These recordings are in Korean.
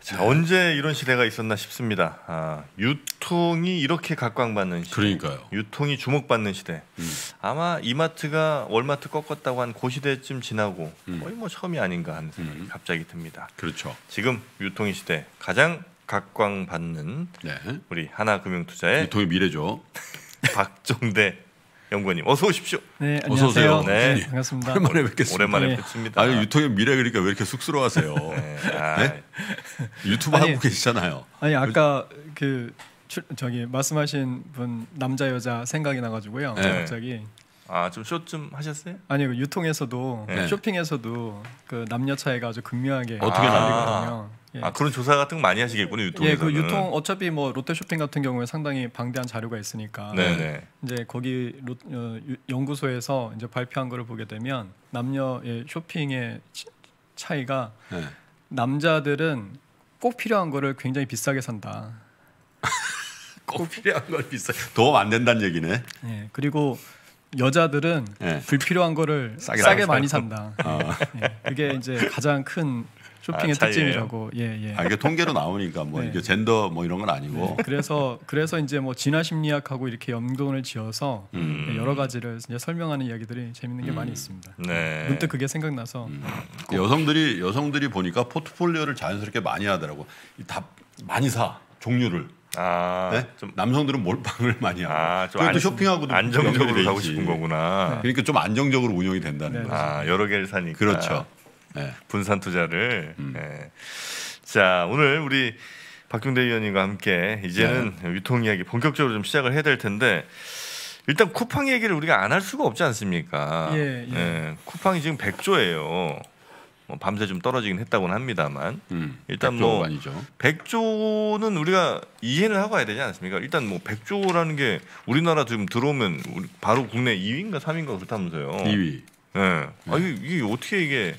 자, 언제 이런 시대가 있었나 싶습니다. 아, 유통이 이렇게 각광받는 시대. 그러니까요. 유통이 주목받는 시대. 음. 아마 이마트가 월마트 꺾었다고 한그 시대쯤 지나고 음. 거의 뭐 처음이 아닌가 하는 생각이 음. 갑자기 듭니다. 그렇죠. 지금 유통의 시대 가장 각광받는 네. 우리 하나금융투자의 유통의 미래죠. 박종대 연구원님 어서 오십시오. 네, 어서 오세요. 네, 네. 반갑습니다. 오랜만에 뵙겠습니다. 오랜만에 네. 뵙습니다. 아니 유통의 미래 그러니까 왜 이렇게 쑥스러워하세요? 네, 아. 네? 유튜브 아니, 하고 계시잖아요. 아니 아까 그 출, 저기 말씀하신 분 남자 여자 생각이 나가지고요. 네. 갑자기 아좀 쇼좀 하셨어요? 아니 그 유통에서도 네. 쇼핑에서도 그 남녀 차이가 아주 극명하게 어떻게 나뉘거든요. 아. 아 그런 조사 같은 거 많이 하시겠군요 예, 유통에서는. 예, 그 유통 어차피 뭐 롯데쇼핑 같은 경우에 상당히 방대한 자료가 있으니까 네네. 네. 이제 거기 롯, 어, 연구소에서 이제 발표한 거를 보게 되면 남녀 의 쇼핑의 차이가 네. 남자들은 꼭 필요한 거를 굉장히 비싸게 산다. 꼭 필요한 걸 비싸. 도움 안 된다는 얘기네. 예, 그리고 여자들은 네. 불필요한 거를 싸게, 싸게 많이 산다. 어. 예, 그게 이제 가장 큰 아, 쇼핑의 아, 특징이라고. 예, 예. 아, 이게 통계로 나오니까 뭐 네. 이게 젠더 뭐 이런 건 아니고. 네, 그래서 그래서 이제 뭐 진화 심리학하고 이렇게 연동을 지어서 음. 네, 여러 가지를 이제 설명하는 이야기들이 재밌는 게 음. 많이 있습니다. 네. 문득 그게 생각나서 음. 여성들이 여성들이 보니까 포트폴리오를 자연스럽게 많이 하더라고. 다 많이 사 종류를. 아, 네? 좀 남성들은 몰빵을 많이 하고 아, 좀또 쇼핑하고도 안정적으로 가고 싶은 거구나. 네. 그러니까 좀 안정적으로 운영이 된다는 네. 거죠. 아, 여러 개를 사니까 그렇죠. 네. 분산 투자를. 음. 네. 자 오늘 우리 박경대 위원님과 함께 이제는 네. 유통 이야기 본격적으로 좀 시작을 해야 될 텐데 일단 쿠팡 얘기를 우리가 안 할 수가 없지 않습니까? 예, 예. 쿠팡이 지금 100조예요. 뭐 밤새 좀 떨어지긴 했다고는 합니다만 음, 일단 100조 뭐 아니죠. 100조는 우리가 이해를 하고 가야 되지 않습니까? 일단 뭐 100조라는 게 우리나라 지금 들어오면 바로 국내 2위인가 3위인가 그렇다면서요. 2위. 예. 네. 아 이게, 이게 어떻게 이게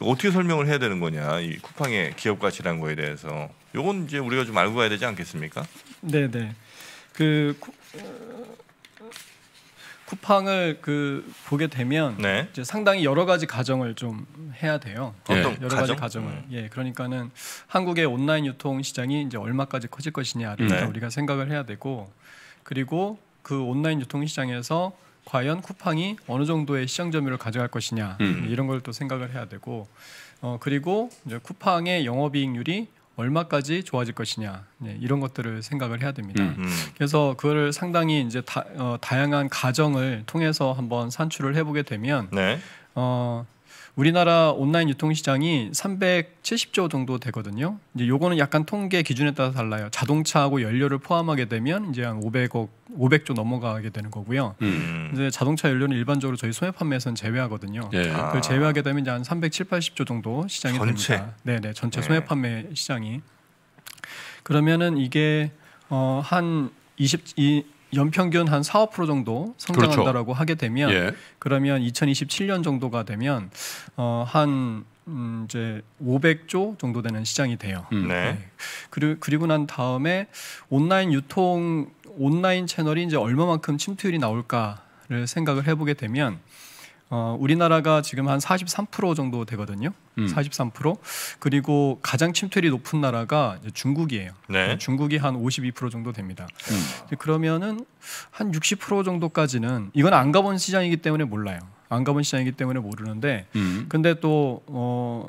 어떻게 설명을 해야 되는 거냐 이 쿠팡의 기업 가치라 거에 대해서 요건 이제 우리가 좀 알고 가야 되지 않겠습니까? 네, 네. 그 쿠팡을 그 보게 되면 네. 이제 상당히 여러 가지 가정을 좀 해야 돼요. 어떤 예, 여러 가정? 가지 가정을. 음. 예, 그러니까는 한국의 온라인 유통 시장이 이제 얼마까지 커질 것이냐를 네. 우리가 생각을 해야 되고 그리고 그 온라인 유통 시장에서 과연 쿠팡이 어느 정도의 시장 점유를 가져갈 것이냐 음. 이런 걸 또 생각을 해야 되고 어, 그리고 이제 쿠팡의 영업이익률이 얼마까지 좋아질 것이냐 네, 이런 것들을 생각을 해야 됩니다. 음, 음. 그래서 그거를 상당히 이제 다, 어, 다양한 가정을 통해서 한번 산출을 해보게 되면 네. 어, 우리나라 온라인 유통 시장이 370조 정도 되거든요. 이제 요거는 약간 통계 기준에 따라 달라요. 자동차하고 연료를 포함하게 되면 이제 한 500억 500조 넘어가게 되는 거고요. 음. 이제 자동차 연료는 일반적으로 저희 소매 판매에서는 제외하거든요. 예. 그걸 제외하게 되면 이제 한3 7 80조 정도 시장이 전체. 됩니다. 네, 네. 전체 소매 판매 시장이 그러면은 이게 어한 20이 연평균 한 4, 5% 정도 성장한다라고 그렇죠. 하게 되면 예. 그러면 2027년 정도가 되면 어한 음, 이제 500조 정도 되는 시장이 돼요. 음. 네. 네. 그리고 그리고 난 다음에 온라인 유통 온라인 채널이 이제 얼마만큼 침투율이 나올까를 생각을 해보게 되면 어, 우리나라가 지금 한 43% 정도 되거든요. 음. 43% 그리고 가장 침투율이 높은 나라가 중국이에요. 네. 네 중국이 한 52% 정도 됩니다. 음. 그러면은 한 60% 정도까지는 이건 안 가본 시장이기 때문에 몰라요. 안 가본 시장이기 때문에 모르는데 음. 근데 또 어,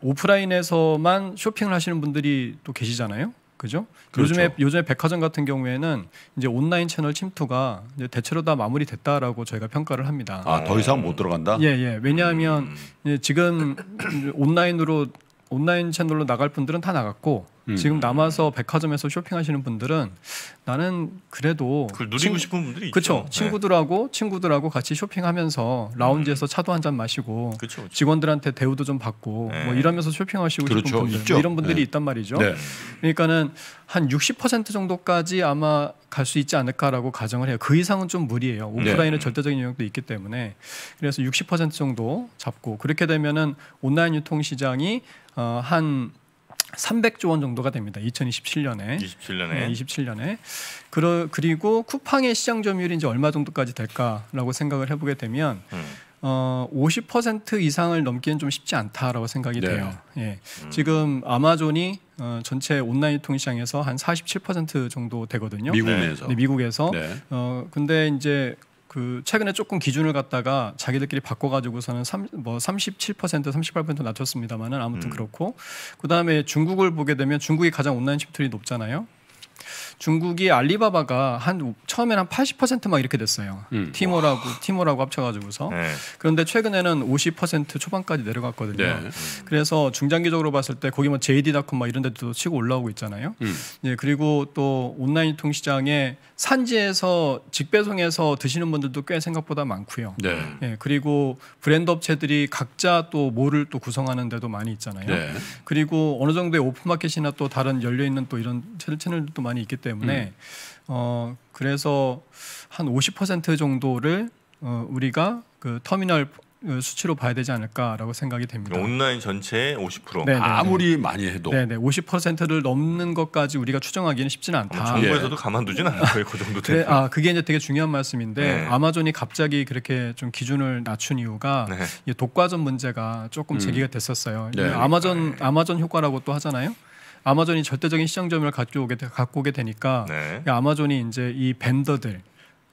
오프라인에서만 쇼핑을 하시는 분들이 또 계시잖아요. 그죠? 그렇죠. 요즘에 요즘에 백화점 같은 경우에는 이제 온라인 채널 침투가 이제 대체로 다 마무리됐다라고 저희가 평가를 합니다. 아 더 이상 못 들어간다? 예예. 예. 왜냐하면 음. 지금 온라인으로 온라인 채널로 나갈 분들은 다 나갔고 음. 지금 남아서 백화점에서 쇼핑하시는 분들은 나는 그래도 그걸 누리고 친, 싶은 분들이 그쵸? 있죠. 네. 친구들하고 친구들하고 같이 쇼핑하면서 라운지에서 음. 차도 한 잔 마시고 그쵸, 그쵸. 직원들한테 대우도 좀 받고 네. 뭐 이러면서 쇼핑하시고 그렇죠. 싶은 분들 뭐 이런 분들이 네. 있단 말이죠. 네. 그러니까는 한 60% 정도까지 아마 갈 수 있지 않을까라고 가정을 해요. 그 이상은 좀 무리예요. 네. 오프라인의 음. 절대적인 영역도 있기 때문에 그래서 60% 정도 잡고 그렇게 되면은 온라인 유통 시장이 어한 300조 원 정도가 됩니다. 2027년에. 27년에. 네, 27년에. 그러, 그리고 쿠팡의 시장 점유율이 이제 얼마 정도까지 될까라고 생각을 해보게 되면 음. 어, 50% 이상을 넘기는 좀 쉽지 않다라고 생각이 네. 돼요. 예. 음. 지금 아마존이 어, 전체 온라인 유통 시장에서 한 47% 정도 되거든요. 미국에서. 네, 미국에서. 네. 어, 근데 이제 그 최근에 조금 기준을 갖다가 자기들끼리 바꿔가지고서는 3, 뭐37% 38% 낮췄습니다만은 아무튼 음. 그렇고 그 다음에 중국을 보게 되면 중국이 가장 온라인 침투율이 높잖아요. 중국이 알리바바가 한 처음에는 한 80%막 이렇게 됐어요. 음. 티모라고 와. 티모라고 합쳐가지고서 네. 그런데 최근에는 50% 초반까지 내려갔거든요. 네. 그래서 중장기적으로 봤을 때 거기 뭐 j d 닷컴막 이런 데도 치고 올라오고 있잖아요. 음. 예, 그리고 또 온라인 통 시장에 산지에서 직배송해서 드시는 분들도 꽤 생각보다 많고요. 네. 예, 그리고 브랜드 업체들이 각자 또 뭐를 또 구성하는 데도 많이 있잖아요. 네. 그리고 어느 정도의 오픈마켓이나 또 다른 열려 있는 또 이런 채널들도 많이 있기 때문에. 때문에 음. 어 그래서 한 50% 정도를 어, 우리가 그 터미널 어, 수치로 봐야 되지 않을까라고 생각이 됩니다. 온라인 전체의 50% 네네, 아무리 많이 해도 네네 50%를 넘는 것까지 우리가 추정하기는 쉽지는 않다. 정부에서도 예. 가만두진 않을 거예요. 그 정도 되면. 네, 아 그게 이제 되게 중요한 말씀인데 네. 아마존이 갑자기 그렇게 좀 기준을 낮춘 이유가 네. 독과점 문제가 조금 음. 제기가 됐었어요. 네. 아마존 아, 예. 아마존 효과라고 또 하잖아요. 아마존이 절대적인 시장 점을 갖고 오게, 갖고 오게 되니까 네. 아마존이 이제 이 벤더들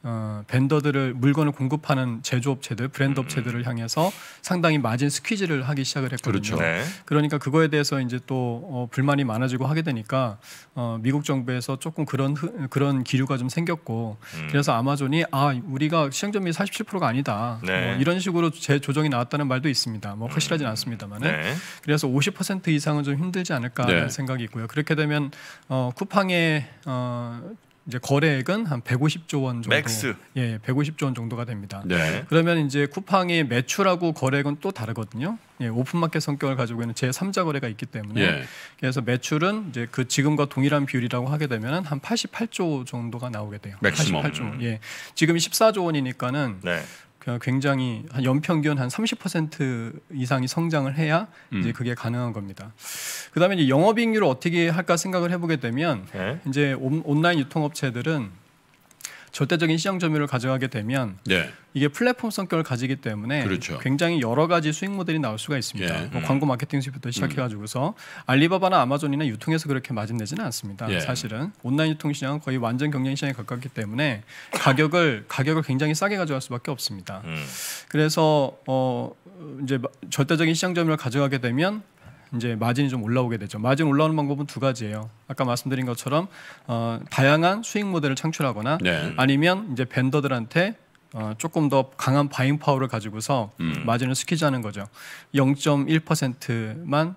어, 벤더들을 물건을 공급하는 제조업체들, 브랜드 음, 음. 업체들을 향해서 상당히 마진 스퀴즈를 하기 시작을 했거든요. 그렇죠. 네. 그러니까 그거에 대해서 이제 또 어, 불만이 많아지고 하게 되니까 어, 미국 정부에서 조금 그런 흐, 그런 기류가 좀 생겼고 음. 그래서 아마존이 아 우리가 시장 점유율 47%가 아니다 뭐 네. 뭐 이런 식으로 재조정이 나왔다는 말도 있습니다. 뭐 확실하진 음. 않습니다만은 네. 그래서 50% 이상은 좀 힘들지 않을까라 네. 생각이 있고요. 그렇게 되면 어, 쿠팡의 어, 이제 거래액은 한 150조 원 정도. 맥스. 예, 150조 원 정도가 됩니다. 네. 그러면 이제 쿠팡이 매출하고 거래액은 또 다르거든요. 예, 오픈마켓 성격을 가지고 있는 제 3자 거래가 있기 때문에 예. 그래서 매출은 이제 그 지금과 동일한 비율이라고 하게 되면 한 88조 정도가 나오게 돼요. 맥시멈. 88조. 예. 지금 14조 원이니까는 네. 굉장히 한 연평균 한 30% 이상이 성장을 해야 음. 이제 그게 가능한 겁니다. 그다음에 이제 영업이익률을 어떻게 할까 생각을 해보게 되면 네. 이제 온, 온라인 유통업체들은 절대적인 시장 점유율을 가져가게 되면 네. 이게 플랫폼 성격을 가지기 때문에 그렇죠. 굉장히 여러 가지 수익 모델이 나올 수가 있습니다. 예. 뭐 음. 광고 마케팅 수입부터 시작해가지고서 음. 알리바바나 아마존이나 유통에서 그렇게 마진 내지는 않습니다. 예. 사실은 온라인 유통 시장은 거의 완전 경쟁 시장에 가깝기 때문에 가격을 가격을 굉장히 싸게 가져갈 수밖에 없습니다. 음. 그래서 어 이제 절대적인 시장 점유율을 가져가게 되면 이제 마진이 좀 올라오게 되죠. 마진 올라오는 방법은 두 가지예요. 아까 말씀드린 것처럼 어, 다양한 수익 모델을 창출하거나 네. 아니면 이제 벤더들한테 어, 조금 더 강한 바잉 파워를 가지고서 음. 마진을 스키자는 거죠. 0.1%만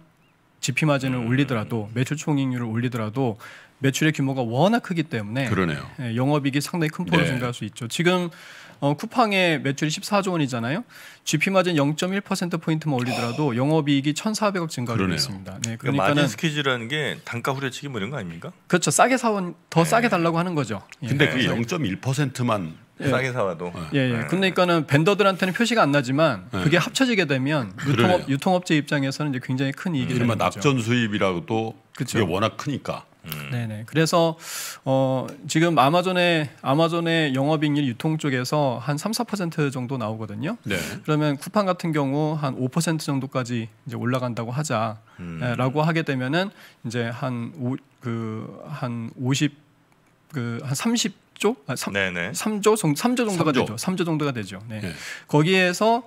지피 마진을 음. 올리더라도 매출 총익률을 올리더라도 매출의 규모가 워낙 크기 때문에 그러네요. 예, 영업이익이 상당히 큰 폭으로 네. 증가할 수 있죠. 지금 어, 쿠팡의 매출이 14조 원이잖아요. GP 마진 0.1% 포인트만 올리더라도 아. 영업이익이 1,400억 증가를 했습니다. 네, 그러니까 마진 스퀴즈라는 게 단가 후려치기 뭐 이런 거 아닙니까? 그렇죠. 싸게 사원 더 네. 싸게 달라고 하는 거죠. 예. 근데 예. 그게 0.1%만 예. 싸게 사와도. 네. 예, 예. 예. 그러니까는 밴더들한테는 표시가 안 나지만 네. 그게 합쳐지게 되면 유통업, 유통업체 입장에서는 이제 굉장히 큰 이익이 되는 거죠. 낙전 수입이라고 또 그게 워낙 크니까. 음. 네네. 그래서 어, 지금 아마존의 아마존의 영업이익률 유통 쪽에서 한 3, 4% 정도 나오거든요. 네. 그러면 쿠팡 같은 경우 한 5% 정도까지 이제 올라간다고 하자라고 음. 예, 하게 되면은 이제 한 그 한 50 그 한 30조? 아, 3, 네조 정도 3조 정도가 3조. 되죠. 3조 정도가 되죠. 네. 네. 거기에서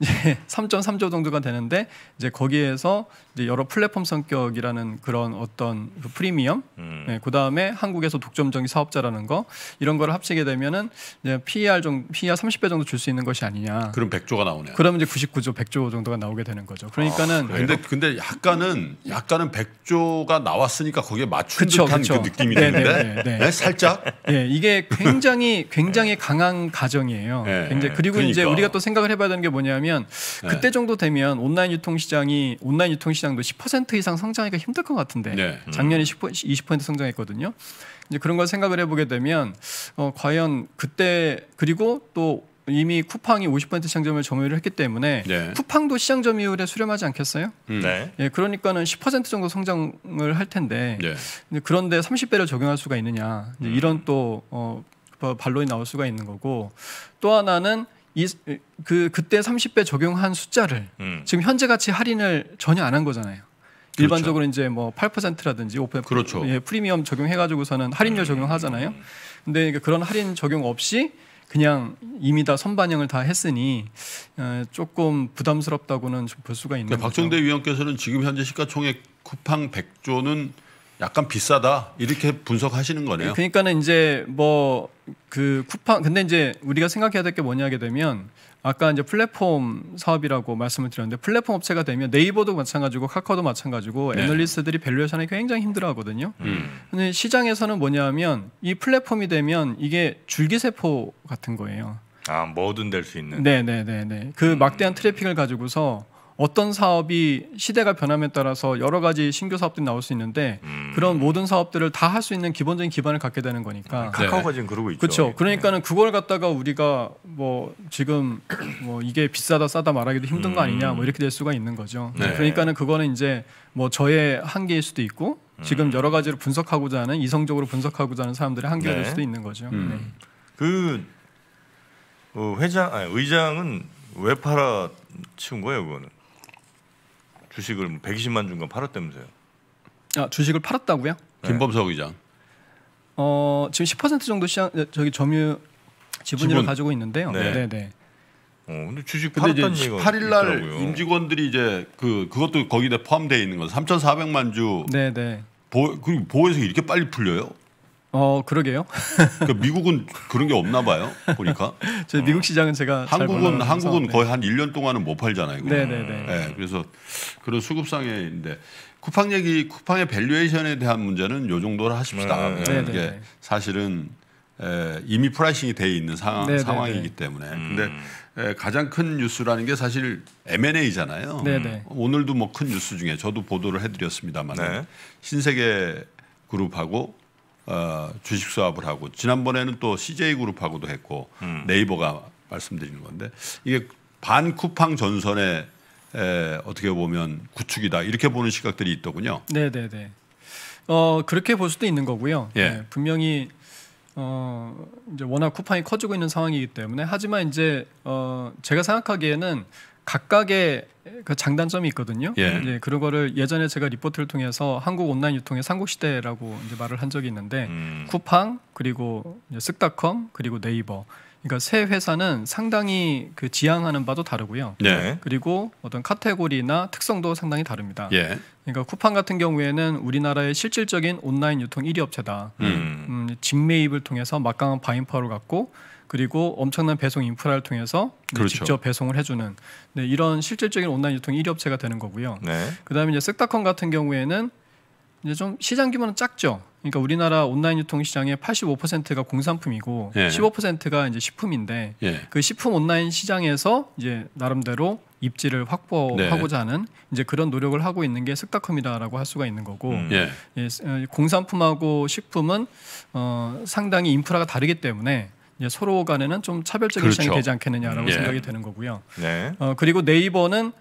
이제 3.3조 정도가 되는데 이제 거기에서 이제 여러 플랫폼 성격이라는 그런 어떤 그 프리미엄, 음. 네, 그 다음에 한국에서 독점적인 사업자라는 거 이런 걸 합치게 되면은 이제 PER 정 PER 30배 정도 줄 수 있는 것이 아니냐. 그럼 100조가 나오네요. 그럼 이제 99조, 100조 정도가 나오게 되는 거죠. 그러니까는 아, 근데 근데 약간은 약간은 100조가 나왔으니까 거기에 맞춘 그쵸, 듯한 그쵸. 그 느낌이 네네, 드는데 네네. 네, 네, 네. 네, 살짝. 네, 이게 굉장히 굉장히 강한 가정이에요. 네, 굉장히 그리고 그러니까. 이제 우리가 또 생각을 해봐야 되는 게 뭐냐면 왜냐하면 네. 그때 정도 되면 온라인 유통 시장이 온라인 유통 시장도 10% 이상 성장하기가 힘들 것 같은데 네. 음. 작년에 10, 20% 성장했거든요. 이제 그런 걸 생각을 해보게 되면 어, 과연 그때 그리고 또 이미 쿠팡이 50%시장점을점유를 했기 때문에 네. 쿠팡도 시장 점유율에 수렴하지 않겠어요? 음. 네. 예, 그러니까는 10% 정도 성장을 할 텐데 네. 그런데 30배를 적용할 수가 있느냐 음. 이런 또 어, 반론이 나올 수가 있는 거고 또 하나는 이, 그 그때 30배 적용한 숫자를 음. 지금 현재 같이 할인을 전혀 안 한 거잖아요. 그렇죠. 일반적으로 이제 뭐 8%라든지 5% 그렇죠. 예, 프리미엄 적용해 가지고서는 할인율 음. 적용하잖아요. 근데 그런 할인 적용 없이 그냥 이미 다 선반영을 다 했으니 어, 조금 부담스럽다고는 볼 수가 있는 그러니까 박정대 위원께서는 지금 현재 시가총액 쿠팡 100조는 약간 비싸다 이렇게 분석하시는 거네요. 그러니까는 이제 뭐그 쿠팡 근데 이제 우리가 생각해야 될 게 뭐냐 하게 되면 아까 이제 플랫폼 사업이라고 말씀을 드렸는데 플랫폼 업체가 되면 네이버도 마찬가지고 카카오도 마찬가지고 네. 애널리스트들이 밸류에이션에 굉장히 힘들어하거든요. 음. 근데 시장에서는 뭐냐하면 이 플랫폼이 되면 이게 줄기세포 같은 거예요. 아 뭐든 될 수 있는. 네네네네. 네, 네, 네. 그 음. 막대한 트래픽을 가지고서 어떤 사업이 시대가 변함에 따라서 여러 가지 신규 사업들이 나올 수 있는데 음. 그런 모든 사업들을 다 할 수 있는 기본적인 기반을 갖게 되는 거니까 아, 카카오가 지금 그러고 있죠. 그렇죠. 그러니까는 네. 그걸 갖다가 우리가 뭐 지금 뭐 이게 비싸다 싸다 말하기도 힘든 음. 거 아니냐 뭐 음. 이렇게 될 수가 있는 거죠. 네. 그러니까는 그거는 이제 뭐 저의 한계일 수도 있고 음. 지금 여러 가지로 분석하고자 하는 이성적으로 분석하고자 하는 사람들의 한계일 네. 수도 있는 거죠. 음. 네. 그 어, 회장 아니, 의장은 왜 팔아치운 거예요 그거는? 주식을 120만 중간 팔았다면서요? 아 주식을 팔았다고요? 네. 김범석 의장. 어 지금 10% 정도 시장 어, 저기 점유 지분을 지분. 가지고 있는데요. 네. 네. 네. 어, 근데 주식 근데 이제 18일 날 임직원들이 이제 그 그것도 거기에 포함되어 있는 건 3,400만 주. 네, 네. 보, 그리고 보에서 이렇게 빨리 풀려요? 어 그러게요. 그러니까 미국은 그런 게 없나 봐요. 보니까. 저 미국 시장은 제가 한국은 네. 한국은 거의 한 1년 동안은 못 팔잖아요. 네네네. 네, 네. 네. 예, 그래서 그런 수급상에인데 쿠팡 얘기 쿠팡의 밸류에이션에 대한 문제는 요 정도로 하십시다. 네. 네. 네. 이게 사실은 에, 예, 이미 프라이싱이 돼 있는 상황, 네네네. 상황이기 때문에. 음. 근데 에, 예, 가장 큰 뉴스라는 게 사실 M&A잖아요. 네 오늘도 뭐 큰 뉴스 중에 저도 보도를 해드렸습니다만 신세계 그룹하고 어, 주식 수합을 하고 지난번에는 또 CJ 그룹하고도 했고 음. 네이버가 말씀드리는 건데 이게 반 쿠팡 전선의 에, 어떻게 보면 구축이다 이렇게 보는 시각들이 있더군요. 네, 네, 네. 어 그렇게 볼 수도 있는 거고요. 예. 네, 분명히 어 이제 워낙 쿠팡이 커지고 있는 상황이기 때문에 하지만 이제 어 제가 생각하기에는 각각의 그 장단점이 있거든요. 예. 예. 그런 거를 예전에 제가 리포트를 통해서 한국 온라인 유통의 삼국시대라고 이제 말을 한 적이 있는데 음. 쿠팡 그리고 쓱닷컴 그리고 네이버 그러니까 세 회사는 상당히 그 지향하는 바도 다르고요. 예. 그리고 어떤 카테고리나 특성도 상당히 다릅니다. 예. 그러니까 쿠팡 같은 경우에는 우리나라의 실질적인 온라인 유통 1위 업체다. 음. 음, 직매입을 통해서 막강한 바인 파워를 갖고 그리고 엄청난 배송 인프라를 통해서 그렇죠. 직접 배송을 해주는 네, 이런 실질적인 온라인 유통 1위 업체가 되는 거고요. 네. 그다음에 이제 쓱닷컴 같은 경우에는 이제 좀 시장 규모는 작죠. 그러니까 우리나라 온라인 유통 시장의 85%가 공산품이고 예. 15%가 이제 식품인데 예. 그 식품 온라인 시장에서 이제 나름대로 입지를 확보하고자 네. 하는 이제 그런 노력을 하고 있는 게쓱다컴이다라고할 수가 있는 거고 음. 예. 예 어, 공산품하고 식품은 어, 상당히 인프라가 다르기 때문에 예, 서로 간에는 좀 차별적인 그렇죠. 시장이 되지 않겠느냐라고 예. 생각이 되는 거고요. 네. 어, 그리고 네이버는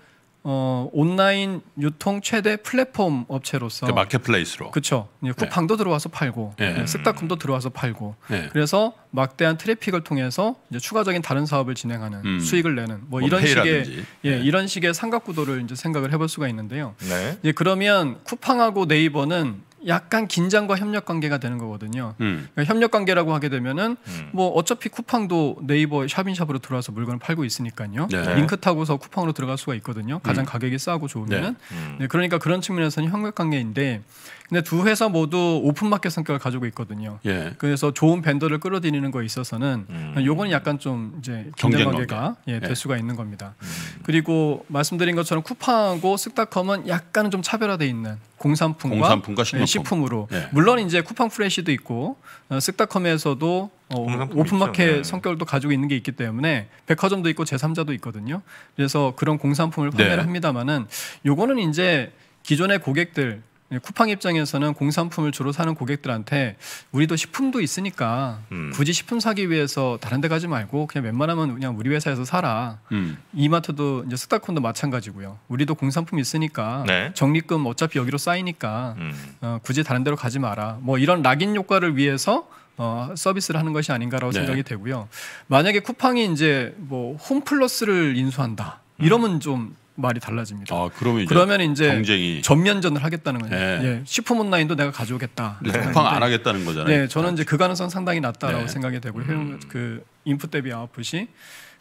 어, 온라인 유통 최대 플랫폼 업체로서 그 마켓플레이스로 그렇죠. 예, 네. 쿠팡도 네. 들어와서 팔고 예. 쓱닷컴도 예, 들어와서 팔고 네. 그래서 막대한 트래픽을 통해서 이제 추가적인 다른 사업을 진행하는 음. 수익을 내는 뭐, 뭐 이런 페이라든지. 식의 예, 네. 이런 식의 삼각 구도를 이제 생각을 해볼 수가 있는데요. 네. 예, 그러면 쿠팡하고 네이버는 약간 긴장과 협력 관계가 되는 거거든요. 음. 그러니까 협력 관계라고 하게 되면은 음. 뭐 어차피 쿠팡도 네이버 샵인샵으로 들어와서 물건을 팔고 있으니까요. 네. 링크 타고서 쿠팡으로 들어갈 수가 있거든요. 가장 음. 가격이 싸고 좋으면은. 네. 음. 네. 그러니까 그런 측면에서는 협력 관계인데 근데 두 회사 모두 오픈마켓 성격을 가지고 있거든요. 예. 그래서 좋은 밴더를 끌어들이는 거에 있어서는 음. 요거는 약간 좀 이제 경쟁관계가 예, 될 예. 수가 있는 겁니다. 음. 그리고 말씀드린 것처럼 쿠팡하고 쓱닷컴은 약간은 좀 차별화돼 있는 공산품과, 공산품과 예, 식료품. 식품으로 예. 물론 이제 쿠팡 프레시도 있고 어, 쓱닷컴에서도 어, 오픈마켓 예. 성격도 가지고 있는 게 있기 때문에 백화점도 있고 제3자도 있거든요. 그래서 그런 공산품을 판매를 네. 합니다만은 요거는 이제 기존의 고객들 예, 쿠팡 입장에서는 공산품을 주로 사는 고객들한테 우리도 식품도 있으니까 음. 굳이 식품 사기 위해서 다른 데 가지 말고 그냥 웬만하면 그냥 우리 회사에서 사라. 음. 이마트도 이제 스타콘도 마찬가지고요. 우리도 공산품 있으니까 네. 적립금 어차피 여기로 쌓이니까 음. 어, 굳이 다른 데로 가지 마라. 뭐 이런 락인 효과를 위해서 어, 서비스를 하는 것이 아닌가라고 네. 생각이 되고요. 만약에 쿠팡이 이제 뭐 홈플러스를 인수한다. 이러면 좀 말이 달라집니다. 아, 그러면 이제, 그러면 이제 경쟁이... 전면전을 하겠다는 거죠. 네. 예. 식품 예. 온라인도 내가 가져오겠다. 쿠팡 안 하겠다는 거잖아요. 네, 저는 이제 그 가능성 상당히 낮다라고 네. 생각이 되고요. 음. 그 인풋 대비 아웃풋이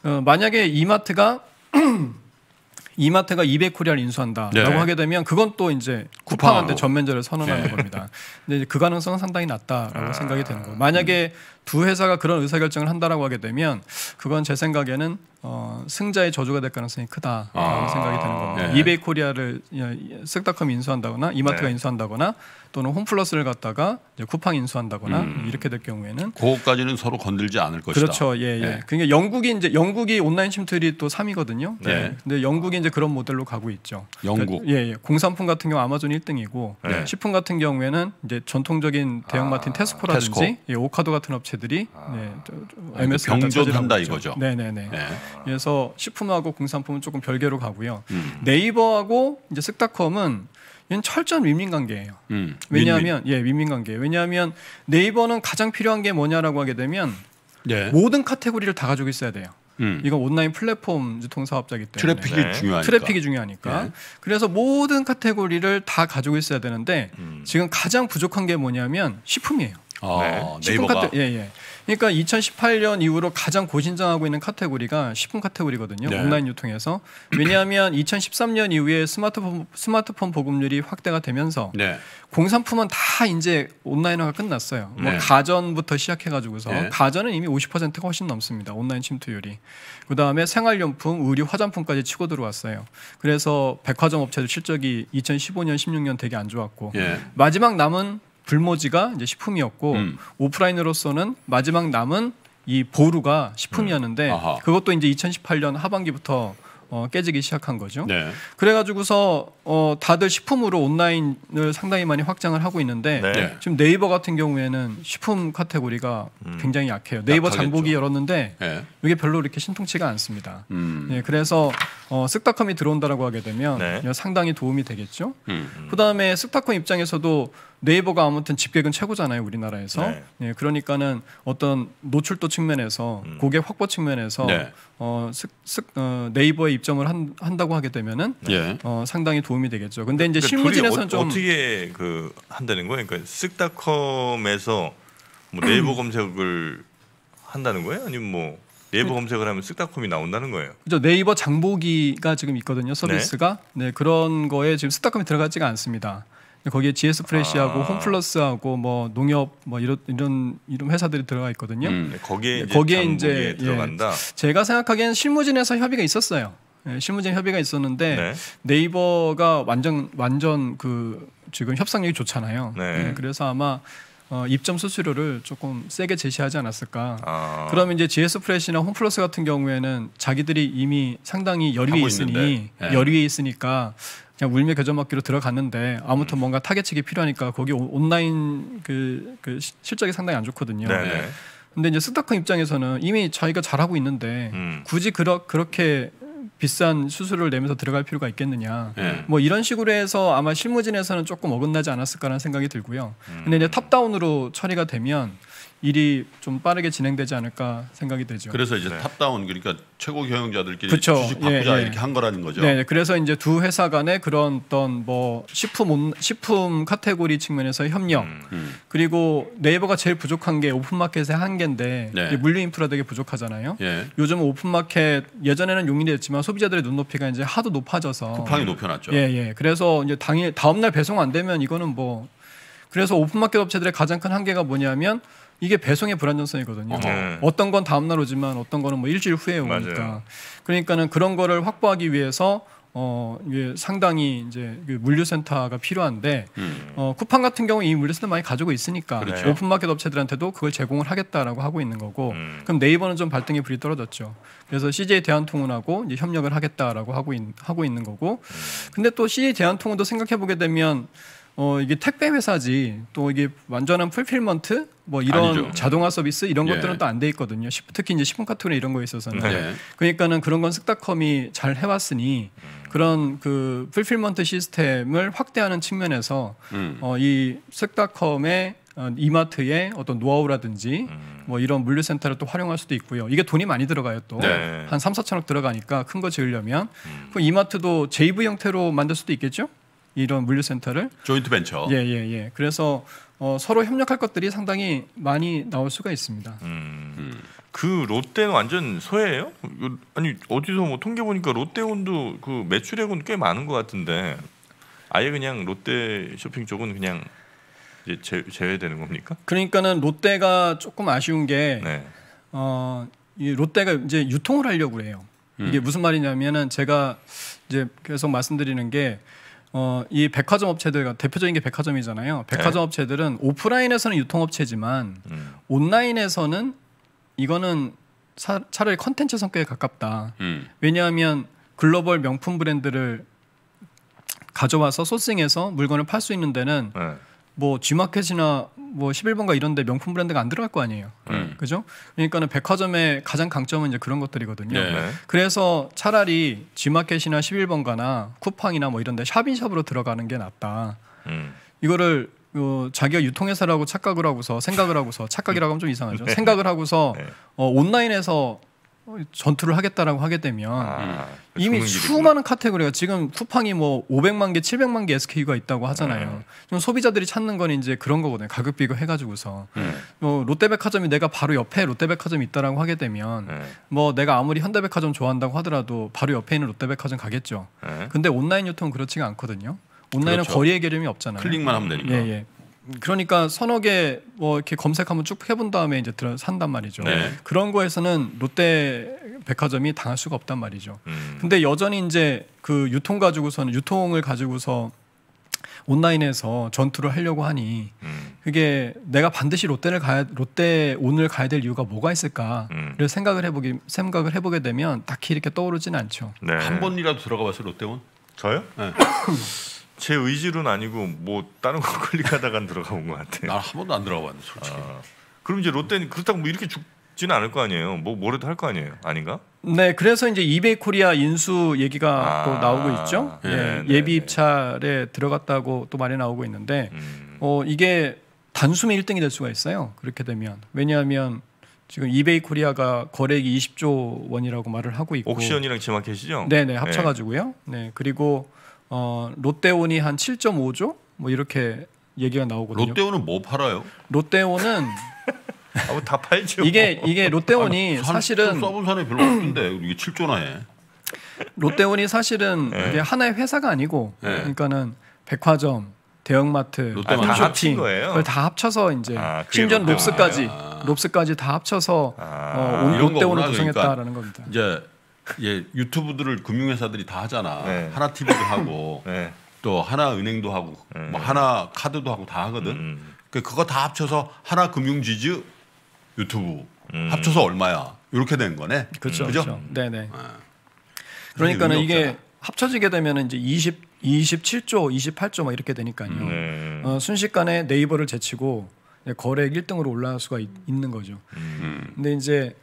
어, 만약에 이마트가 음, 이마트가 200코리아를 인수한다라고 네. 하게 되면 그건 또 이제 쿠팡한테 전면전을 선언하는 네. 겁니다. 근데 그 가능성은 상당히 낮다라고 아. 생각이 되는 거예요. 만약에 음. 두 회사가 그런 의사결정을 한다라고 하게 되면 그건 제 생각에는 어, 승자의 저주가 될 가능성이 크다라고 아. 생각이 되는 겁니다. 네. 이베이 코리아를 예, 예, 쓱다컴 인수한다거나 이마트가 네. 인수한다거나 또는 홈플러스를 갖다가 쿠팡 인수한다거나 음. 이렇게 될 경우에는 그것까지는 서로 건들지 않을 것이다. 그렇죠. 예, 예. 예. 그러니까 영국이 이제 영국이 온라인 침투율이 또 3위거든요. 네. 예. 근데 영국이 이제 그런 모델로 가고 있죠. 영국. 그러니까 예, 예. 공산품 같은 경우 아마존이 1등이고 예. 식품 같은 경우에는 이제 전통적인 대형 마트인 아, 테스코라든지 테스코? 예, 오카도 같은 업체들이 아. 네, 아, MS 경존한다 이거죠. 네, 네, 네. 그래서 식품하고 공산품은 조금 별개로 가고요. 음. 네이버하고 이제 쓱닷컴은 이건 철저한 윈민 관계예요. 음, 왜냐하면 윈윈. 예, 예윈민 관계. 왜냐하면 네이버는 가장 필요한 게 뭐냐라고 하게 되면 네. 모든 카테고리를 다 가지고 있어야 돼요. 음. 이건 온라인 플랫폼 유통 사업자기 때문에 트래픽이 네. 중요하니까. 트래픽이 중요하니까. 네. 그래서 모든 카테고리를 다 가지고 있어야 되는데 음. 지금 가장 부족한 게 뭐냐면 식품이에요. 아, 네. 식품 네이버가. 카테, 예, 예. 그러니까 2018년 이후로 가장 고신장하고 있는 카테고리가 식품 카테고리거든요. 네. 온라인 유통에서. 왜냐하면 2013년 이후에 스마트폰 스마트폰 보급률이 확대가 되면서 네. 공산품은 다 이제 온라인화가 끝났어요. 뭐 네. 뭐 가전부터 시작해가지고서 네. 가전은 이미 50%가 훨씬 넘습니다. 온라인 침투율이. 그 다음에 생활용품, 의류, 화장품까지 치고 들어왔어요. 그래서 백화점 업체도 실적이 2015년, 16년 되게 안 좋았고 예. 마지막 남은 불모지가 이제 식품이었고 음. 오프라인으로서는 마지막 남은 이 보루가 식품이었는데 음. 그것도 이제 2018년 하반기부터 어, 깨지기 시작한 거죠. 네. 그래가지고서 어, 다들 식품으로 온라인을 상당히 많이 확장을 하고 있는데 네. 네. 지금 네이버 같은 경우에는 식품 카테고리가 음. 굉장히 약해요. 네이버 약하겠죠. 장보기 열었는데 네. 이게 별로 이렇게 신통치가 않습니다. 음. 네, 그래서 어, 쓱닷컴이 들어온다라고 하게 되면 네. 상당히 도움이 되겠죠. 음. 음. 그다음에 쓱닷컴 입장에서도 네이버가 아무튼 집객은 최고잖아요 우리나라에서. 네. 예, 그러니까는 어떤 노출도 측면에서 음. 고객 확보 측면에서 네. 어, 슥, 슥, 어, 네이버에 입점을 한, 한다고 하게 되면은 네. 어, 상당히 도움이 되겠죠. 근데 그러니까 이제 실무진에서는 어, 좀 어떻게 그 한다는 거예요? 그러니까 쓱닷컴에서 뭐 네이버 검색을 한다는 거예요? 아니면 뭐 네이버 그 검색을 하면 쓱닷컴이 나온다는 거예요. 그죠 네이버 장보기가 지금 있거든요 서비스가 네, 네 그런 거에 지금 쓱닷컴이 들어가지가 않습니다. 거기에 GS 프레시하고 아. 홈플러스하고 뭐 농협 뭐 이런 이런 이런 회사들이 들어가 있거든요. 음, 네, 거기에 네, 이제 거기에 이제 들어간다. 예, 제가 생각하기엔 실무진에서 협의가 있었어요. 예, 실무진 협의가 있었는데 네. 이버가 완전 완전 그 지금 협상력이 좋잖아요. 네. 예, 그래서 아마 어, 입점 수수료를 조금 세게 제시하지 않았을까. 아. 그러면 이제 GS 프레시나 홈플러스 같은 경우에는 자기들이 이미 상당히 열위에 있으니 네. 열위에 있으니까 그냥 울며 겨자먹기로 들어갔는데 아무튼 음. 뭔가 타겟책이 필요하니까 거기 온라인 그, 그 실적이 상당히 안 좋거든요. 네네. 네. 근데 이제 스타크 입장에서는 이미 자기가 잘하고 있는데 음. 굳이 그러, 그렇게 비싼 수수료를 내면서 들어갈 필요가 있겠느냐. 네. 뭐 이런 식으로 해서 아마 실무진에서는 조금 어긋나지 않았을까라는 생각이 들고요. 음. 근데 이제 탑다운으로 처리가 되면 일이 좀 빠르게 진행되지 않을까 생각이 되죠. 그래서 이제 네. 탑다운 그러니까 최고 경영자들끼리 그쵸. 주식 바꾸자 예, 예. 이렇게 한 거라는 거죠. 네, 네, 그래서 이제 두 회사 간의 그런 어떤 뭐 식품 식품 카테고리 측면에서 협력 음, 음. 그리고 네이버가 제일 부족한 게 오픈마켓의 한계인데 네. 물류 인프라 되게 부족하잖아요. 예. 요즘 오픈마켓 예전에는 용인됐지만 소비자들의 눈높이가 이제 하도 높아져서 쿠팡이 높여놨죠. 예, 예. 그래서 이제 당일 다음 날 배송 안 되면 이거는 뭐 그래서 오픈마켓 업체들의 가장 큰 한계가 뭐냐면 이게 배송의 불안정성이거든요. 음. 네. 어떤 건 다음 날 오지만 어떤 거는 뭐 일주일 후에 오니까. 맞아요. 그러니까는 그런 거를 확보하기 위해서 어 이게 상당히 이제 그 물류센터가 필요한데 음. 어 쿠팡 같은 경우 이 물류센터 많이 가지고 있으니까 그렇죠. 오픈마켓 업체들한테도 그걸 제공을 하겠다라고 하고 있는 거고 음. 그럼 네이버는 좀 발등에 불이 떨어졌죠. 그래서 CJ 대한통운하고 이제 협력을 하겠다라고 하고 있, 하고 있는 거고 음. 근데 또 CJ 대한통운도 생각해 보게 되면 어 이게 택배 회사지 또 이게 완전한 풀필먼트 뭐 이런 아니죠. 자동화 서비스 이런 예. 것들은 또 안 돼 있거든요. 특히 이제 시폰 카테이리 이런 거에 있어서는 예. 그러니까는 그런 건 쓱닷컴이 잘 해왔으니 그런 그 풀필먼트 시스템을 확대하는 측면에서 음. 어, 이 쓱닷컴의 어, 이마트의 어떤 노하우라든지 음. 뭐 이런 물류센터를 또 활용할 수도 있고요. 이게 돈이 많이 들어가요 또. 네. 한 3, 4천억 들어가니까 큰 거 지으려면. 음. 그 이마트도 제이브 형태로 만들 수도 있겠죠? 이런 물류센터를 조인트 벤처. 예, 예, 예. 그래서 어, 서로 협력할 것들이 상당히 많이 나올 수가 있습니다. 음. 그 롯데는 완전 소외예요? 아니 어디서 뭐 통계 보니까 롯데온도 그 매출액은 꽤 많은 것 같은데 아예 그냥 롯데 쇼핑 쪽은 그냥 제, 제외되는 겁니까? 그러니까는 롯데가 조금 아쉬운 게 네. 어, 이 롯데가 이제 유통을 하려고 그래요. 이게 음. 무슨 말이냐면은 제가 이제 계속 말씀드리는 게 어, 이 백화점 업체들 대표적인 게 백화점이잖아요. 백화점 네. 업체들은 오프라인에서는 유통업체지만 음. 온라인에서는 이거는 차, 차라리 컨텐츠 성격에 가깝다. 음. 왜냐하면 글로벌 명품 브랜드를 가져와서 소싱해서 물건을 팔 수 있는 데는 네. 뭐 G마켓이나 뭐 11번가 이런데 명품 브랜드가 안 들어갈 거 아니에요. 음. 네. 그죠? 그러니까는 백화점의 가장 강점은 이제 그런 것들이거든요. 네. 네. 그래서 차라리 G마켓이나 11번가나 쿠팡이나 뭐 이런데 샵인샵으로 들어가는 게 낫다. 음. 이거를 어, 자기가 유통회사라고 착각을 하고서 생각을 하고서 착각이라고 하면 좀 이상하죠. 네. 생각을 하고서 네. 어, 온라인에서 어, 전투를 하겠다라고 하게 되면 아, 음. 그 이미 수많은 카테고리가 지금 쿠팡이 뭐 500만 개, 700만 개 SKU가 있다고 하잖아요. 음. 좀 소비자들이 찾는 건 이제 그런 거거든요. 가격 비교 해가지고서 네. 뭐 롯데백화점이 내가 바로 옆에 롯데백화점 있다라고 하게 되면 네. 뭐 내가 아무리 현대백화점 좋아한다고 하더라도 바로 옆에 있는 롯데백화점 가겠죠. 네. 근데 온라인 유통은 그렇지가 않거든요. 온라인은 그렇죠. 거리의 개념이 없잖아요. 클릭만 하면 되니까. 예, 예. 그러니까 서너 개뭐 이렇게 검색하면 쭉 해본 다음에 이제 들어 산단 말이죠. 네. 그런 거에서는 롯데 백화점이 당할 수가 없단 말이죠. 음. 근데 여전히 이제 그 유통 가지고서는 유통을 가지고서 온라인에서 전투를 하려고 하니 음. 그게 내가 반드시 롯데를 가야 롯데 오늘 가야 될 이유가 뭐가 있을까를 음. 생각을 해보기 생각을 해보게 되면 딱히 이렇게 떠오르지는 않죠. 네. 한 번이라도 들어가봤어요 롯데온? 저요? 네. 제 의지로는 아니고 뭐 다른 거 클릭하다가 들어가 온것 같아요. 난 한 번도 안 들어가 봤는데 솔직히. 아, 그럼 이제 롯데는 그렇다고 뭐 이렇게 죽지는 않을 거 아니에요. 뭐 뭐라도 할 거 아니에요. 아닌가? 네, 그래서 이제 이베이 코리아 인수 얘기가 아, 또 나오고 있죠. 네, 예, 네, 예비 네. 입찰에 들어갔다고 또 말이 나오고 있는데 음. 어 이게 단숨에 1등이 될 수가 있어요. 그렇게 되면 왜냐하면 지금 이베이 코리아가 거래액이 20조 원이라고 말을 하고 있고 옥션이랑 지마켓이죠. 네네 합쳐가지고요. 네. 네 그리고 어, 롯데온이 한 7.5조 뭐 이렇게 얘기가 나오거든요. 롯데온은 뭐 팔아요? 롯데온은 아, 뭐 다 팔죠. 이게 이게 롯데온이 아니, 산, 사실은 써본 사람이 별로 없는데 이게 7조나 해. 롯데온이 사실은 네. 이게 하나의 회사가 아니고 네. 그러니까는 백화점, 대형마트, 아, 다 합친 거 그걸 다 합쳐서 이제 아, 심지어 롭스까지 아. 롭스까지 다 합쳐서 아, 어, 롯데온을 구성했다라는 그러니까 겁니다. 이제 예 유튜브들을 금융회사들이 다 하잖아. 네. 하나 TV도 하고 네. 또 하나 은행도 하고 음. 뭐 하나 카드도 하고 다 하거든. 음. 그그니까 그거 다 합쳐서 하나 금융지주 유튜브 음. 합쳐서 얼마야? 이렇게 된 거네. 그렇죠. 그죠? 네네. 그렇죠. 아. 네. 네. 그러니까는 이게 합쳐지게 되면 이제 20 27조, 28조 막 이렇게 되니까요. 네. 어, 순식간에 네이버를 제치고 거래 1등으로 올라갈 수가 있, 는 거죠. 음. 근데 이제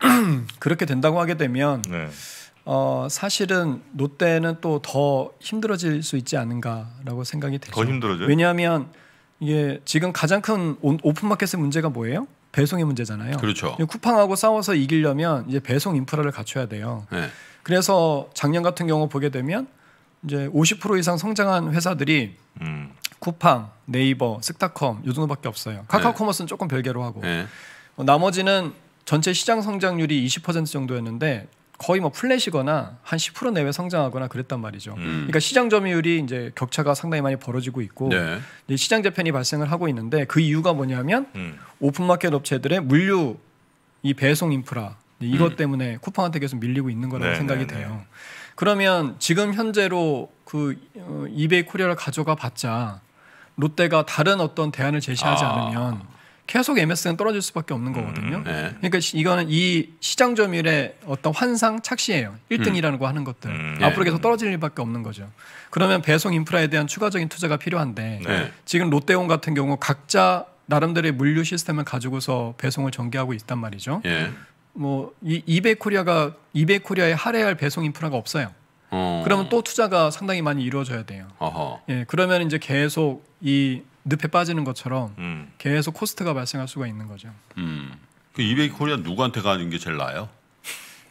그렇게 된다고 하게 되면 네. 어, 사실은 롯데는 또 더 힘들어질 수 있지 않은가라고 생각이 되죠. 더 힘들어져요? 왜냐하면 이게 지금 가장 큰 오픈마켓의 문제가 뭐예요? 배송의 문제잖아요. 그렇죠. 쿠팡하고 싸워서 이기려면 이제 배송 인프라를 갖춰야 돼요. 네. 그래서 작년 같은 경우 보게 되면 이제 50% 이상 성장한 회사들이 음. 쿠팡, 네이버, 스타컴 요 정도밖에 없어요. 카카오커머스는 네. 조금 별개로 하고 네. 뭐 나머지는 전체 시장 성장률이 20% 정도였는데 거의 뭐 플랫이거나 한 10% 내외 성장하거나 그랬단 말이죠. 음. 그러니까 시장 점유율이 이제 격차가 상당히 많이 벌어지고 있고 네. 이제 시장 재편이 발생을 하고 있는데 그 이유가 뭐냐면 음. 오픈마켓 업체들의 물류 이 배송 인프라 이것 음. 때문에 쿠팡한테 계속 밀리고 있는 거라고 네, 생각이 네, 네. 돼요. 그러면 지금 현재로 그 어, 이베이 코리아를 가져가 봤자 롯데가 다른 어떤 대안을 제시하지 아. 않으면 계속 MS는 떨어질 수밖에 없는 거거든요. 음, 음 네. 그러니까 이거는 이 시장 점유율의 어떤 환상 착시예요. 1등이라는 거 하는 것들 음, 음, 네. 앞으로 계속 떨어질 일밖에 없는 거죠. 그러면 배송 인프라에 대한 추가적인 투자가 필요한데 네. 지금 롯데온 같은 경우 각자 나름대로의 물류 시스템을 가지고서 배송을 전개하고 있단 말이죠. 예. 뭐 이 이베 코리아가 이베 코리아에 할애할 배송 인프라가 없어요. 어. 그러면 또 투자가 상당히 많이 이루어져야 돼요. 어허. 예, 그러면 이제 계속 이 늪에 빠지는 것처럼 음. 계속 코스트가 발생할 수가 있는 거죠. 음. 그2 0이 코리아 누구한테 가는 게 제일 나아요?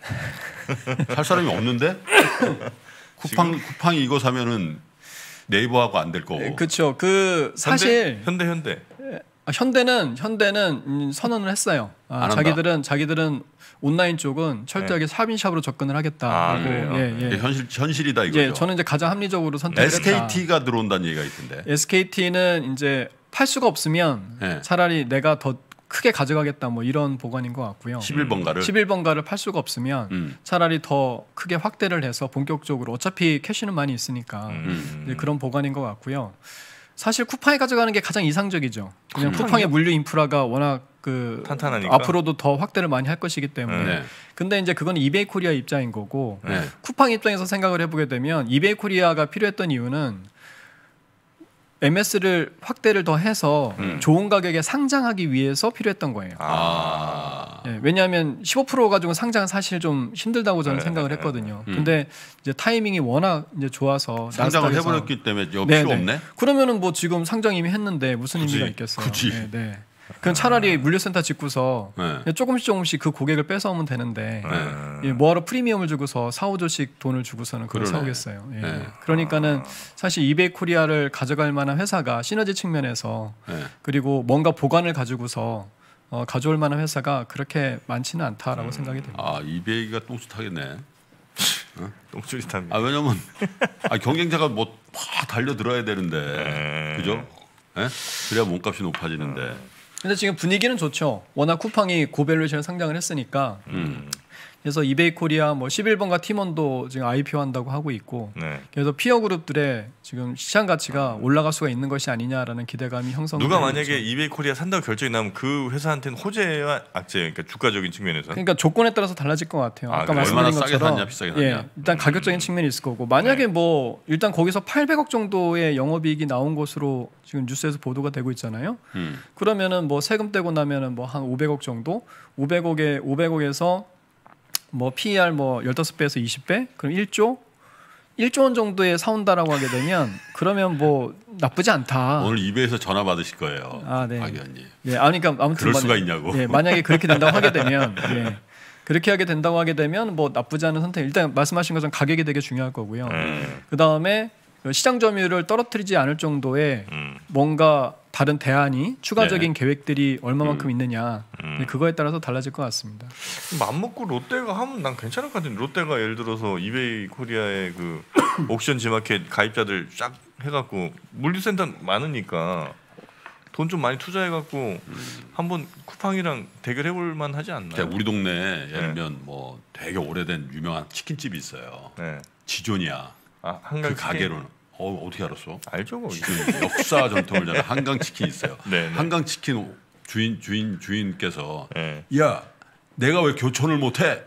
살 사람이 없는데 쿠팡 쿠팡 이거 사면은 네이버하고 안 될 거고. 그렇죠. 그 사실 현대 현대. 현대. 아, 현대는 현대는 음, 선언을 했어요. 아, 자기들은 자기들은 온라인 쪽은 철저하게 사인샵으로 네. 접근을 하겠다. 아, 그래요? 예, 네. 예. 현실 현실이다 예, 이거죠. 예, 저는 이제 가장 합리적으로 선택했다. SKT가 들어온다는 얘기가 있던데. SKT는 이제 팔 수가 없으면 네. 차라리 내가 더 크게 가져가겠다 뭐 이런 보관인 것 같고요. 11번가를 11번가를 팔 수가 없으면 음. 차라리 더 크게 확대를 해서 본격적으로 어차피 캐시는 많이 있으니까 음. 음. 그런 보관인 것 같고요. 사실 쿠팡에 가져가는 게 가장 이상적이죠. 그냥 쿠팡의 물류 인프라가 워낙 그 탄탄하니까 앞으로도 더 확대를 많이 할 것이기 때문에 네. 근데 이제 그건 이베이 코리아 입장인 거고 네. 쿠팡 입장에서 생각을 해보게 되면 이베이 코리아가 필요했던 이유는 MS를 확대를 더 해서 음. 좋은 가격에 상장하기 위해서 필요했던 거예요. 아. 네, 왜냐하면 15% 가지고 상장은 사실 좀 힘들다고 저는 네, 생각을 했거든요. 음. 근데 이제 타이밍이 워낙 이제 좋아서 상장을 해버렸기 때문에 여기 필요 네, 네. 없네. 그러면은 뭐 지금 상장 이미 했는데 무슨 굳이, 의미가 있겠어요. 굳이. 네, 네. 그럼 차라리 물류센터 짓고서 네. 조금씩 조금씩 그 고객을 뺏어오면 되는데 네. 예, 뭐하러 프리미엄을 주고서 4, 5조씩 돈을 주고서는 그걸 그러네. 사오겠어요. 예. 네. 그러니까는 사실 이베이 코리아를 가져갈 만한 회사가 시너지 측면에서 네. 그리고 뭔가 보관을 가지고서 어, 가져올 만한 회사가 그렇게 많지는 않다라고 음. 생각이 됩니다. 아 이베이가 똥수 타겠네. 똥줄이 탑아 왜냐면 아, 경쟁자가 뭐막 달려들어야 되는데 네. 그죠? 네? 그래야 몸값이 높아지는데. 음. 근데 지금 분위기는 좋죠. 워낙 쿠팡이 고밸류에션 상장을 했으니까 음. 그래서 이베이 코리아 뭐 11번가 팀원도 지금 IPO 한다고 하고 있고 네. 그래서 피어 그룹들의 지금 시장 가치가 올라갈 수가 있는 것이 아니냐라는 기대감이 형성. 누가 만약에 있죠. 이베이 코리아 산다고 결정이 나면 그 회사한테는 호재와 악재 그러니까 주가적인 측면에서 그러니까 조건에 따라서 달라질 것 같아요. 아, 까 그래. 말씀드린 것처럼 냐, 예, 일단 가격적인 측면이 있을 거고 만약에 네. 뭐 일단 거기서 800억 정도의 영업이익이 나온 것으로 지금 뉴스에서 보도가 되고 있잖아요. 음. 그러면은 뭐 세금 떼고 나면은 뭐 한 500억 정도, 500억에 500억에서 뭐 PER 뭐 15배에서 20배? 그럼 1조? 1조 원 정도에 사온다라고 하게 되면 그러면 뭐 나쁘지 않다. 오늘 입에서 전화 받으실 거예요. 아, 네. 박 의원님. 네, 아니 그러니까 아무튼 그럴 수가 있냐고. 네, 만약에 그렇게 된다고 하게 되면 네. 그렇게 하게 된다고 하게 되면 뭐 나쁘지 않은 선택. 일단 말씀하신 것처럼 가격이 되게 중요할 거고요. 음. 네. 그 다음에 시장 점유율을 떨어뜨리지 않을 정도의 음. 뭔가 다른 대안이 추가적인 네. 계획들이 얼마만큼 음. 있느냐 음. 네, 그거에 따라서 달라질 것 같습니다. 맘먹고 롯데가 하면 난 괜찮을 것 같은데 롯데가 예를 들어서 이베이 코리아의 그 옥션 지마켓 가입자들 쫙 해갖고 물류센터 많으니까 돈 좀 많이 투자해갖고 한번 쿠팡이랑 대결해볼 만하지 않나? 우리 동네 예를 네. 들면 네. 뭐 되게 오래된 유명한 치킨집이 있어요. 네. 지존이야. 아, 한강 그 가게로는 어, 어떻게 알았어? 알죠, 거 뭐. 역사 전통을 잖아. 한강 치킨 있어요. 네, 네 한강 치킨 주인 주인 주인께서 네. 야 내가 왜 교촌을 못해?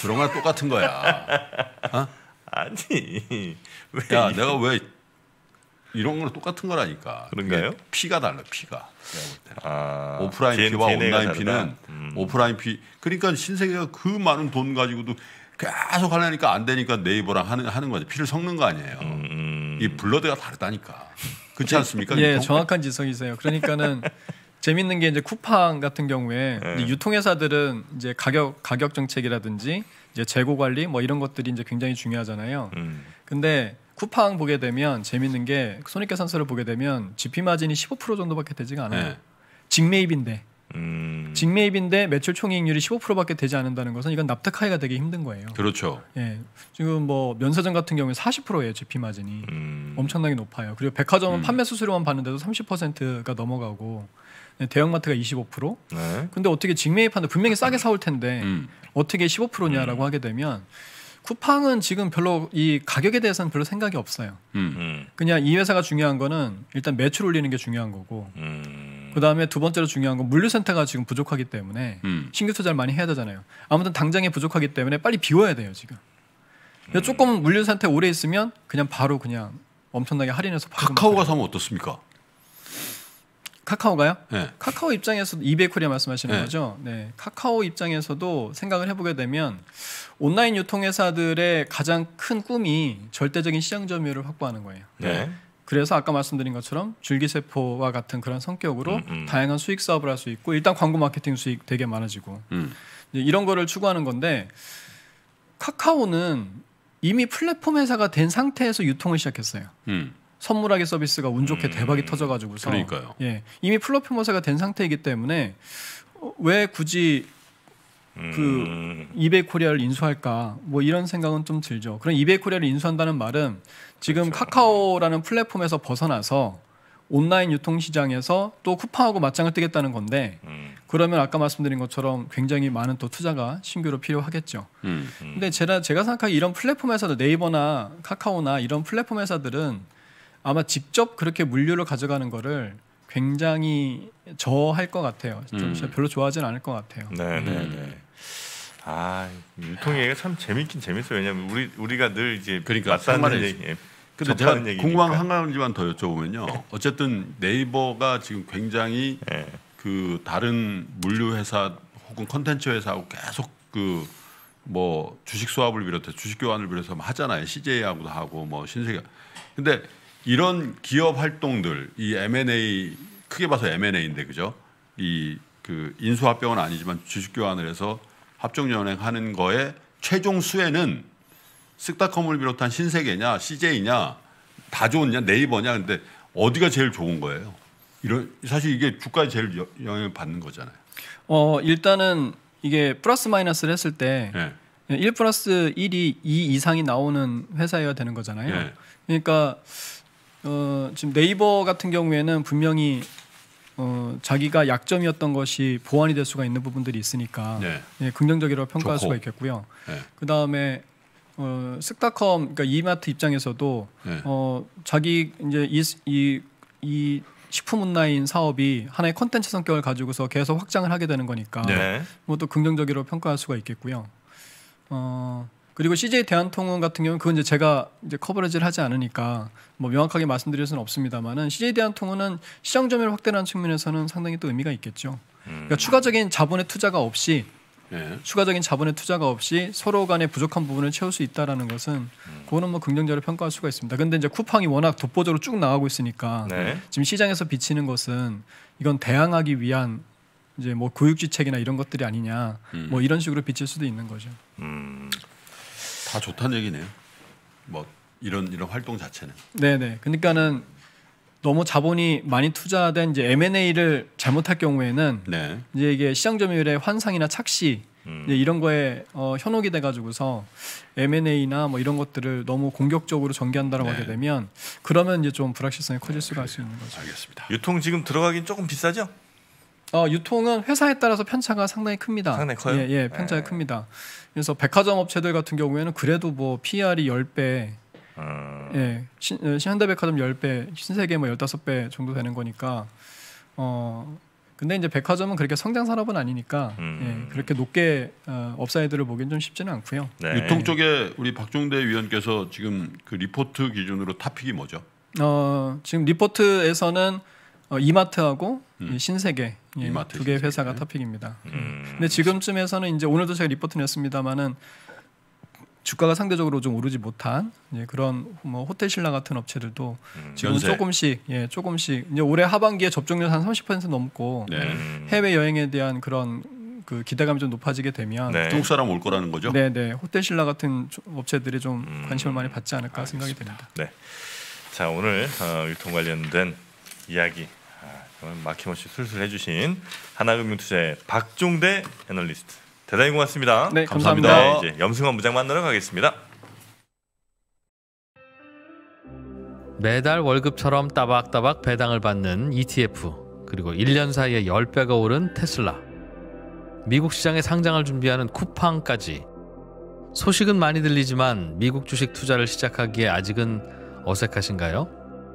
그런 거랑 똑같은 거야. 어? 아니 왜야 내가 왜 이런 거랑 똑같은 거라니까. 그런가요? 피가 달라 피가. 아, 오프라인 피와 온라인 피는 음. 오프라인 피. 그러니까 신세계가 그 많은 돈 가지고도 계속 하려니까 안 되니까 네이버랑 하는 하는 거죠. 피를 섞는 거 아니에요. 음, 음. 이 블러드가 다르다니까. 그렇지 않습니까? 예, 정확한 지성이세요. 그러니까는 재밌는 게 이제 쿠팡 같은 경우에 네. 유통회사들은 이제 가격 가격 정책이라든지 이제 재고 관리 뭐 이런 것들이 이제 굉장히 중요하잖아요. 음. 근데 쿠팡 보게 되면 재밌는 게 손익계산서를 보게 되면 GP 마진이 15% 정도밖에 되지가 않아요. 네. 직매입인데 음. 직매입인데 매출 총액률이 15%밖에 되지 않는다는 것은 이건 납득하기가 되게 힘든 거예요. 그렇죠. 예. 지금 뭐 면세점 같은 경우에 40%예요, g 피 마진이. 음. 엄청나게 높아요. 그리고 백화점은 음. 판매 수수료만 받는데도 30%가 넘어가고 네, 대형마트가 25%. 네. 근데 어떻게 직매입하는데 분명히 싸게 사올 텐데 음. 어떻게 15%냐라고 음. 하게 되면 쿠팡은 지금 별로 이 가격에 대해서는 별로 생각이 없어요. 그냥 이 회사가 중요한 거는 일단 매출 올리는 게 중요한 거고. 음. 그다음에 두 번째로 중요한 건 물류센터가 지금 부족하기 때문에 음. 신규 투자를 많이 해야 되잖아요. 아무튼 당장에 부족하기 때문에 빨리 비워야 돼요 지금. 그러니까 음. 조금 물류센터 오래 있으면 그냥 바로 그냥 엄청나게 할인해서 카카오가 사면 어떻습니까? 카카오가요? 네. 카카오 입장에서도 이베코리아 말씀하시는 네. 거죠. 네. 카카오 입장에서도 생각을 해보게 되면 온라인 유통회사들의 가장 큰 꿈이 절대적인 시장 점유율을 확보하는 거예요. 네. 그래서 아까 말씀드린 것처럼 줄기세포와 같은 그런 성격으로 음, 음. 다양한 수익 사업을 할 수 있고 일단 광고 마케팅 수익 되게 많아지고 음. 이런 거를 추구하는 건데 카카오는 이미 플랫폼 회사가 된 상태에서 유통을 시작했어요. 음. 선물하기 서비스가 운 좋게 음. 대박이 터져가지고서 그러니까요. 예, 이미 플랫폼 회사가 된 상태이기 때문에 어, 왜 굳이 그 음. 이베코리아를 인수할까 뭐 이런 생각은 좀 들죠. 그럼 이베코리아를 인수한다는 말은 지금 그렇죠. 카카오라는 플랫폼에서 벗어나서 온라인 유통 시장에서 또 쿠팡하고 맞짱을 뜨겠다는 건데 음. 그러면 아까 말씀드린 것처럼 굉장히 많은 또 투자가 신규로 필요하겠죠. 음, 음. 근데 제가 제가 생각하기 이런 플랫폼 에서도 네이버나 카카오나 이런 플랫폼 회사들은 아마 직접 그렇게 물류를 가져가는 거를 굉장히 저할 것 같아요. 좀 음. 별로 좋아하진 않을 것 같아요. 네, 네, 네. 음. 아 유통 얘기가 참 재밌긴 재밌어요. 왜냐하면 우리 우리가 늘 이제 그러니까 맞다는 얘기. 예, 근데 제가 얘기니 궁금한 한 가지만 더 여쭤보면요. 어쨌든 네이버가 지금 굉장히 예. 그 다른 물류 회사 혹은 컨텐츠 회사하고 계속 그 뭐 주식 수합을 비롯해 주식 교환을 비롯해서 뭐 하잖아요. CJ하고도 하고 뭐 신세계. 근데 이런 기업 활동들 이 M&A 크게 봐서 M&A인데 그죠? 이 그 인수합병은 아니지만 주식 교환을 해서 합종연행하는 거에 최종 수혜는 쓱다컴을 비롯한 신세계냐 CJ냐 다 좋냐 네이버냐 근데 어디가 제일 좋은 거예요? 이런 사실 이게 주가에 제일 영향을 받는 거잖아요. 어 일단은 이게 플러스 마이너스를 했을 때. 네. 플러스 1이 2 이상이 나오는 회사여야 되는 거잖아요. 네. 그러니까 어, 지금 네이버 같은 경우에는 분명히 어, 자기가 약점이었던 것이 보완이 될 수가 있는 부분들이 있으니까 네. 예, 긍정적으로 평가할 좋고. 수가 있겠고요. 네. 그 다음에 어, 스타컴 그러니까 이마트 입장에서도 네. 어, 자기 이제 이, 이, 이 식품 온라인 사업이 하나의 컨텐츠 성격을 가지고서 계속 확장을 하게 되는 거니까 네. 뭐또 긍정적으로 평가할 수가 있겠고요. 어, 그리고 CJ 대한통운 같은 경우는 그건 이제 제가 이제 커버리지를 하지 않으니까 뭐 명확하게 말씀드릴 수는 없습니다만은 CJ 대한통운은 시장 점유율확대라는 측면에서는 상당히 또 의미가 있겠죠. 그러니까 음. 추가적인 자본의 투자가 없이 네. 추가적인 자본의 투자가 없이 서로 간의 부족한 부분을 채울 수 있다라는 것은 음. 그거는 뭐 긍정적으로 평가할 수가 있습니다. 근데 이제 쿠팡이 워낙 독보적으로 쭉 나가고 있으니까 네. 지금 시장에서 비치는 것은 이건 대항하기 위한 이제 뭐 교육지책이나 이런 것들이 아니냐 뭐 음. 뭐 이런 식으로 비칠 수도 있는 거죠. 음. 다 좋다는 얘기네요. 뭐 이런 이런 활동 자체는. 네네. 그러니까는 너무 자본이 많이 투자된 이제 M&A를 잘못할 경우에는 네. 이제 이게 시장 점유율의 환상이나 착시 음. 이런 거에 어, 현혹이 돼가지고서 M&A나 뭐 이런 것들을 너무 공격적으로 전개한다고 네. 하게 되면 그러면 이제 좀 불확실성이 커질 수가 네. 있는 거죠. 알겠습니다. 유통 지금 들어가긴 조금 비싸죠? 어, 유통은 회사에 따라서 편차가 상당히 큽니다. 상당히 커요. 예, 예 네. 편차가 네. 큽니다. 그래서 백화점 업체들 같은 경우에는 그래도 뭐 PR이 10배 음. 예. 신, 현대백화점 어, 10배, 신세계 뭐 15배 정도 되는 거니까 어 근데 이제 백화점은 그렇게 성장 산업은 아니니까 예, 음. 예, 그렇게 높게 어, 업사이드를 보기엔 좀 쉽지는 않고요. 네. 유통 쪽에 우리 박종대 위원께서 지금 그 리포트 기준으로 탑픽이 뭐죠? 어, 지금 리포트에서는 어, 이마트하고 음. 신세계 예, 이마트 두개 회사가 탑픽입니다. 음. 근데 지금쯤에서는 이제 오늘도 제가 리포트 냈습니다만은 주가가 상대적으로 좀 오르지 못한 예, 그런 뭐 호텔 신라 같은 업체들도 음, 지금 연세. 조금씩 예, 조금씩 이제 올해 하반기에 접종률 한30% 넘고 네. 해외 여행에 대한 그런 그 기대감이 좀 높아지게 되면 네. 중국 사람 올 거라는 거죠. 네, 네. 호텔 신라 같은 업체들이 좀 음, 관심을 많이 받지 않을까 알겠습니다. 생각이 됩니다. 네. 자, 오늘 어, 유통 관련된 이야기 아, 그럼 막힘없이 술술 해주신 하나금융투자의 박종대 애널리스트 대단히 고맙습니다. 네, 감사합니다. 감사합니다. 네, 이제 염승환 부장 만나러 가겠습니다. 매달 월급처럼 따박따박 배당을 받는 ETF 그리고 1년 사이에 10배가 오른 테슬라 미국 시장에 상장을 준비하는 쿠팡까지 소식은 많이 들리지만 미국 주식 투자를 시작하기에 아직은 어색하신가요?